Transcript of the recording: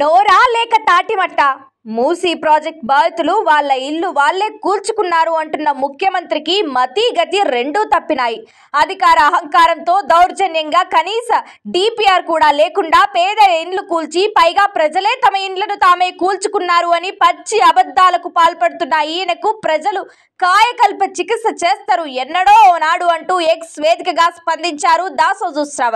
నోరా లేక తాటిమట్ట మూసీ ప్రాజెక్ట్ బాధితులు వాళ్ళ ఇల్లు వాళ్లే కూల్చుకున్నారు అంటున్న ముఖ్యమంత్రికి మతి గతి రెండూ తప్పినాయి అధికార అహంకారంతో దౌర్జన్యంగా కనీస డిపిఆర్ కూడా లేకుండా పేద ఇండ్లు కూల్చి పైగా ప్రజలే తమ ఇండ్లను తామే కూల్చుకున్నారు అని పచ్చి అబద్ధాలకు పాల్పడుతున్న ఈయనకు ప్రజలు కాయకల్ప చికిత్స చేస్తారు ఎన్నడో నాడు అంటూ ఎక్స్ వేదికగా స్పందించారు దాసోజు శ్రవణ్